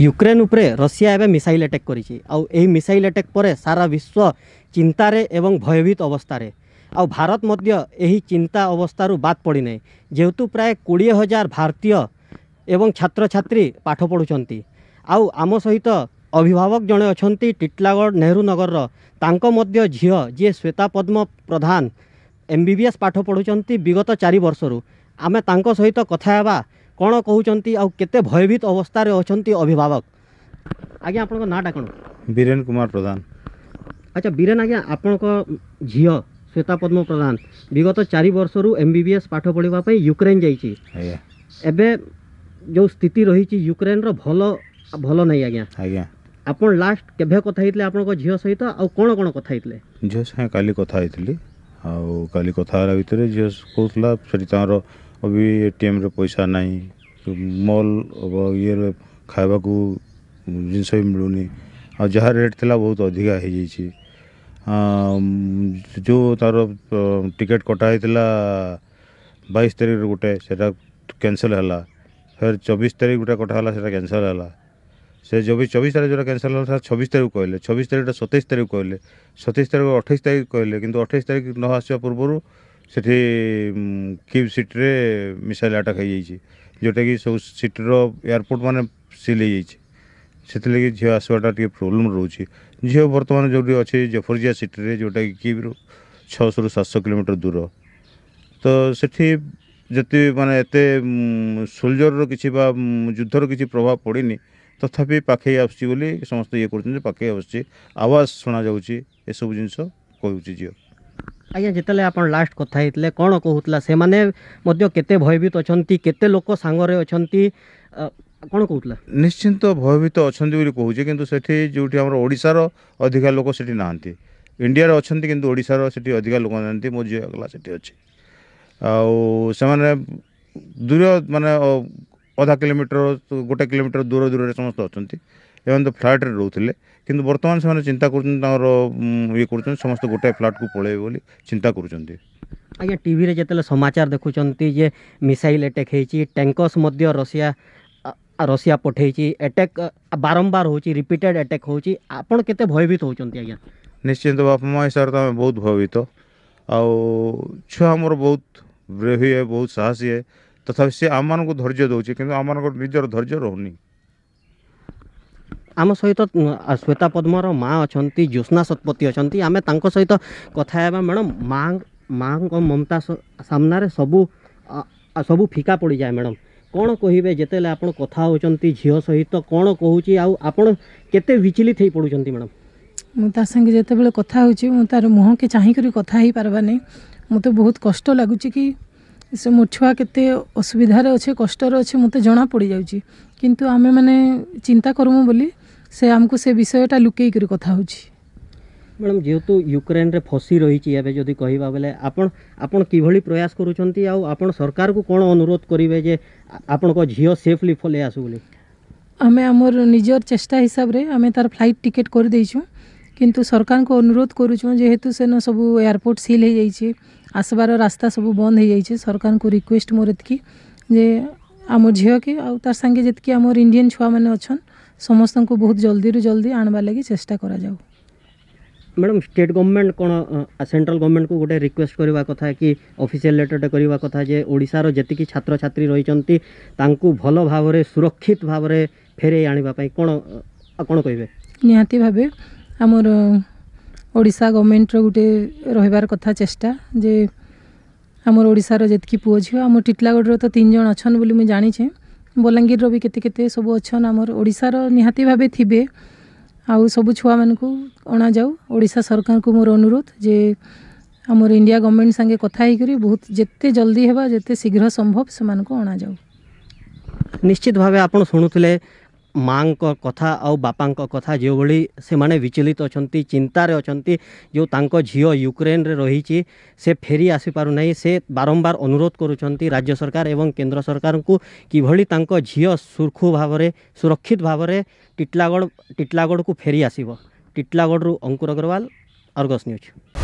Ukraine ଉପରେ Russia ଏବେ missile attack କରିଛି ଆଉ ଏହି ମିସାଇଲ୍ ଆଟାକ୍ ପରେ ସାରା ବିଶ୍ୱ ଚିନ୍ତାରେ ଏବଂ ଭୟଭୀତ ଅବସ୍ଥାରେ ଆଉ ଭାରତ ମଧ୍ୟ ଏହି ଚିନ୍ତା ଅବସ୍ଥାରୁ ବାଦ ପଡ଼ିନାହିଁ ଯେହେତୁ ପ୍ରାୟ କୋଡ଼ିଏ ହଜାର ଭାରତୀୟ ଏବଂ ଛାତ୍ରଛାତ୍ରୀ ପାଠ ପଢ଼ୁଛନ୍ତି ଆଉ ଆମ ସହିତ ଅଭିଭାବକ ଜଣେ ଅଛନ୍ତି ଟିଟଲାଗଡ଼ ନେହେରୁ ନଗରର ତାଙ୍କ ମଧ୍ୟ ଝିଅ ଯିଏ Shweta Padma Pradhan M B B S ପାଠ ପଢ଼ୁଛନ୍ତି ବିଗତ ଚାରି ବର୍ଷରୁ ଆମେ ତାଙ୍କ ସହିତ କଥା ହେବା कौन कौन आते भयभीत अवस्था अच्छा अभिभावक आज आप नाटा कौन बीरेन कुमार प्रधान अच्छा बीरेन आज्ञा आप झी श्वेता पद्म प्रधान विगत चार बर्ष रु एम विएस पाठ पढ़ापी युक्रेन जा जो स्थित रही युक्रेन रल भल नहीं आज्ञा आज्ञा आप लास्ट के कथित आप झील सहित आँ कौ कथित झील सा कथी आ कथा भितर झील कहला ବି ଏଟିଏମ୍ରେ ପଇସା ନାହିଁ ମଲ୍ ଇଏରେ ଖାଇବାକୁ ଜିନିଷ ବି ମିଳୁନି ଆଉ ଯାହା ରେଟ୍ ଥିଲା ବହୁତ ଅଧିକା ହେଇଯାଇଛି ଯେଉଁ ତା'ର ଟିକେଟ୍ କଟା ହେଇଥିଲା ବାଇଶ ତାରିଖରେ ଗୋଟେ ସେଇଟା କ୍ୟାନସଲ୍ ହେଲା ଫେର୍ ଚବିଶ ତାରିଖ ଗୋଟେ କଟା ହେଲା ସେଇଟା କ୍ୟାନସଲ୍ ହେଲା ସେ ଚବିଶ ଚବିଶ ତାରିଖ ଯେଉଁଟା କ୍ୟାନସଲ୍ ହେଲା ସେଇଟା ଛବିଶ ତାରିଖ କହିଲେ ଛବିଶ ତାରିଖଟା ସତେଇଶ ତାରିଖ କହିଲେ ସତେଇଶ ତାରିଖ ଅଠେଇଶ ତାରିଖ କହିଲେ କିନ୍ତୁ ଅଠେଇଶ ତାରିଖ ନ ଆସିବା ପୂର୍ବରୁ ସେଠି କିପ୍ ସିଟ୍ରେ ମିସାଇଲ୍ ଆଟାକ୍ ହେଇଯାଇଛି ଯେଉଁଟାକି ସବୁ ସିଟ୍ର ଏୟାରପୋର୍ଟ ମାନେ ସିଲ୍ ହେଇଯାଇଛି ସେଥିଲାଗି ଝିଅ ଆସିବାଟା ଟିକେ ପ୍ରୋବ୍ଲେମ୍ ରହୁଛି ଝିଅ ବର୍ତ୍ତମାନ ଯେଉଁଠି ଅଛି ଜଫରଜିଆ ସିଟିରେ ଯେଉଁଟାକି କିଭ୍ରୁ ଛଅଶହରୁ ସାତଶହ କିଲୋମିଟର ଦୂର ତ ସେଠି ଯଦି ମାନେ ଏତେ ସୋଲଜର୍ର କିଛି ବା ଯୁଦ୍ଧର କିଛି ପ୍ରଭାବ ପଡ଼ିନି ତଥାପି ପାଖେଇ ଆସୁଛି ବୋଲି ସମସ୍ତେ ଇଏ କରୁଛନ୍ତି ପାଖେଇ ଆସୁଛି ଆୱାଜ ଶୁଣାଯାଉଛି ଏସବୁ ଜିନିଷ କହୁଛି ଝିଅ ଆଜ୍ଞା ଯେତେବେଳେ ଆପଣ ଲାଷ୍ଟ କଥା ହେଇଥିଲେ କ'ଣ କହୁଥିଲା ସେମାନେ ମଧ୍ୟ କେତେ ଭୟଭୀତ ଅଛନ୍ତି କେତେ ଲୋକ ସାଙ୍ଗରେ ଅଛନ୍ତି କ'ଣ କହୁଥିଲା ନିଶ୍ଚିନ୍ତ ଭୟଭୀତ ଅଛନ୍ତି ବୋଲି କହୁଛି କିନ୍ତୁ ସେଠି ଯେଉଁଠି ଆମର ଓଡ଼ିଶାର ଅଧିକା ଲୋକ ସେଠି ନାହାନ୍ତି ଇଣ୍ଡିଆରେ ଅଛନ୍ତି କିନ୍ତୁ ଓଡ଼ିଶାର ସେଠି ଅଧିକା ଲୋକ ନାହାନ୍ତି ମୋ ଝିଅ ଗଲା ସେଠି ଅଛି ଆଉ ସେମାନେ ଦୂର ମାନେ ଅଧା କିଲୋମିଟର ଗୋଟେ କିଲୋମିଟର ଦୂର ଦୂରରେ ସମସ୍ତେ ଅଛନ୍ତି एवं तो फ्लाट रे रोते कि बर्तमान से चिंता कर समस्त गोटे फ्लाट को पलैबे चिंता कर अज्ञा टी जो समाचार देखुंजे मिसाइल एटेक होती टैंकर्स रशिया रशिया पठे एटेक बारंबार हो रिपीटेड एटेक होते भयभीत होती निश्चिंत बाप माँ हिसाब से आम बहुत भयभीत आम बहुत ब्रेवी है बहुत साहसी है तथा सी आम मान धर्य दौर कि आम निजर धैर्य रोनी ଆମ ସହିତ ଶ୍ୱେତା ପଦ୍ମର ମା' ଅଛନ୍ତି ଜ୍ୟୋତ୍ସ୍ନା ଶତପଥୀ ଅଛନ୍ତି ଆମେ ତାଙ୍କ ସହିତ କଥା ହେବା ମ୍ୟାଡ଼ମ୍ ମା' ମାଆଙ୍କ ମମତା ସାମ୍ନାରେ ସବୁ ସବୁ ଫିକା ପଡ଼ିଯାଏ ମ୍ୟାଡ଼ମ୍ କ'ଣ କହିବେ ଯେତେବେଳେ ଆପଣ କଥା ହେଉଛନ୍ତି ଝିଅ ସହିତ କ'ଣ କହୁଛି ଆଉ ଆପଣ କେତେ ବିଚଳିତ ହେଇ ପଡ଼ୁଛନ୍ତି ମ୍ୟାଡ଼ମ୍ ମୁଁ ତା ସାଙ୍ଗେ ଯେତେବେଳେ କଥା ହେଉଛି ମୁଁ ତାର ମୁହଁକେ ଚାହିଁକରି କଥା ହେଇପାରବା ନାହିଁ ମୋତେ ବହୁତ କଷ୍ଟ ଲାଗୁଛି କି ସେ ମୋ ଛୁଆ କେତେ ଅସୁବିଧାରେ ଅଛି କଷ୍ଟରେ ଅଛି ମୋତେ ଜଣା ପଡ଼ିଯାଉଛି କିନ୍ତୁ ଆମେମାନେ ଚିନ୍ତା କରମୁ ବୋଲି ସେ ଆମକୁ ସେ ବିଷୟଟା ଲୁକେଇକରି କଥା ହେଉଛି ମ୍ୟାଡ଼ାମ୍ ଯେହେତୁ ୟୁକ୍ରେନ୍ରେ ଫସି ରହିଛି ଏବେ ଯଦି କହିବା ବେଲେ ଆପଣ ଆପଣ କିଭଳି ପ୍ରୟାସ କରୁଛନ୍ତି ଆଉ ଆପଣ ସରକାରକୁ କ'ଣ ଅନୁରୋଧ କରିବେ ଯେ ଆପଣଙ୍କ ଝିଅ ସେଫ୍ଲି ପଲେଇ ଆସୁ ବୋଲି ଆମେ ଆମର ନିଜର ଚେଷ୍ଟା ହିସାବରେ ଆମେ ତାର ଫ୍ଲାଇଟ୍ ଟିକେଟ୍ କରିଦେଇଛୁ କିନ୍ତୁ ସରକାରଙ୍କୁ ଅନୁରୋଧ କରୁଛୁ ଯେହେତୁ ସେନ ସବୁ ଏୟାରପୋର୍ଟ ସିଲ୍ ହେଇଯାଇଛି ଆସିବାର ରାସ୍ତା ସବୁ ବନ୍ଦ ହେଇଯାଇଛି ସରକାରଙ୍କୁ ରିକ୍ୱେଷ୍ଟ ମୋର ଏତିକି ଯେ ଆମ ଝିଅକେ ଆଉ ତାର ସାଙ୍ଗେ ଯେତିକି ଆମର ଇଣ୍ଡିଆନ୍ ଛୁଆମାନେ ଅଛନ୍ ସମସ୍ତଙ୍କୁ ବହୁତ ଜଲ୍ଦିରୁ ଜଲ୍ଦି ଆଣିବା ଲାଗି ଚେଷ୍ଟା କରାଯାଉ ମ୍ୟାଡ଼ାମ୍ ଷ୍ଟେଟ୍ ଗଭର୍ଣ୍ଣମେଣ୍ଟ କ'ଣ ସେଣ୍ଟ୍ରାଲ୍ ଗଭର୍ଣ୍ଣମେଣ୍ଟକୁ ଗୋଟେ ରିକ୍ୱେଷ୍ଟ କରିବା କଥା କି ଅଫିସିଆଲ୍ ଲେଟର୍ଟେ କରିବା କଥା ଯେ ଓଡ଼ିଶାର ଯେତିକି ଛାତ୍ରଛାତ୍ରୀ ରହିଛନ୍ତି ତାଙ୍କୁ ଭଲ ଭାବରେ ସୁରକ୍ଷିତ ଭାବରେ ଫେରାଇ ଆଣିବା ପାଇଁ କ'ଣ କ'ଣ କହିବେ ନିହାତି ଭାବେ ଆମର ଓଡ଼ିଶା ଗଭର୍ଣ୍ଣମେଣ୍ଟର ଗୋଟେ ରହିବାର କଥା ଚେଷ୍ଟା ଯେ ଆମର ଓଡ଼ିଶାର ଯେତିକି ପୁଅ ଝିଅ ଆମ ଟିଟଲାଗଡ଼ର ତ ତିନି ଜଣ ଅଛନ୍ ବୋଲି ମୁଁ ଜାଣିଛେ ବଲାଙ୍ଗୀରର ବି କେତେ କେତେ ସବୁ ଅଛନ୍ ଆମର ଓଡ଼ିଶାର ନିହାତି ଭାବେ ଥିବେ ଆଉ ସବୁ ଛୁଆମାନଙ୍କୁ ଅଣାଯାଉ ଓଡ଼ିଶା ସରକାରଙ୍କୁ ମୋର ଅନୁରୋଧ ଯେ ଆମର ଇଣ୍ଡିଆ ଗଭର୍ଣ୍ଣମେଣ୍ଟ ସାଙ୍ଗେ କଥା ହେଇକରି ବହୁତ ଯେତେ ଜଲ୍ଦି ହେବା ଯେତେ ଶୀଘ୍ର ସମ୍ଭବ ସେମାନଙ୍କୁ ଅଣାଯାଉ ନିଶ୍ଚିତ ଭାବେ ଆପଣ ଶୁଣୁଥିଲେ ମାଆଙ୍କ କଥା ଆଉ ବାପାଙ୍କ କଥା ଯେଉଁଭଳି ସେମାନେ ବିଚଳିତ ଅଛନ୍ତି ଚିନ୍ତାରେ ଅଛନ୍ତି ଯେଉଁ ତାଙ୍କ ଝିଅ ୟୁକ୍ରେନ୍ରେ ରହିଛି ସେ ଫେରି ଆସିପାରୁନାହିଁ ସେ ବାରମ୍ବାର ଅନୁରୋଧ କରୁଛନ୍ତି ରାଜ୍ୟ ସରକାର ଏବଂ କେନ୍ଦ୍ର ସରକାରଙ୍କୁ କିଭଳି ତାଙ୍କ ଝିଅ ସୁରଖୁ ଭାବରେ ସୁରକ୍ଷିତ ଭାବରେ ଟିଟଲାଗଡ଼ ଟିଟଲାଗଡ଼କୁ ଫେରି ଆସିବ ଟିଟଲାଗଡ଼ରୁ ଅଙ୍କୁର ଅଗ୍ରୱାଲ ଅର୍ଗସ୍ ନ୍ୟୁଜ୍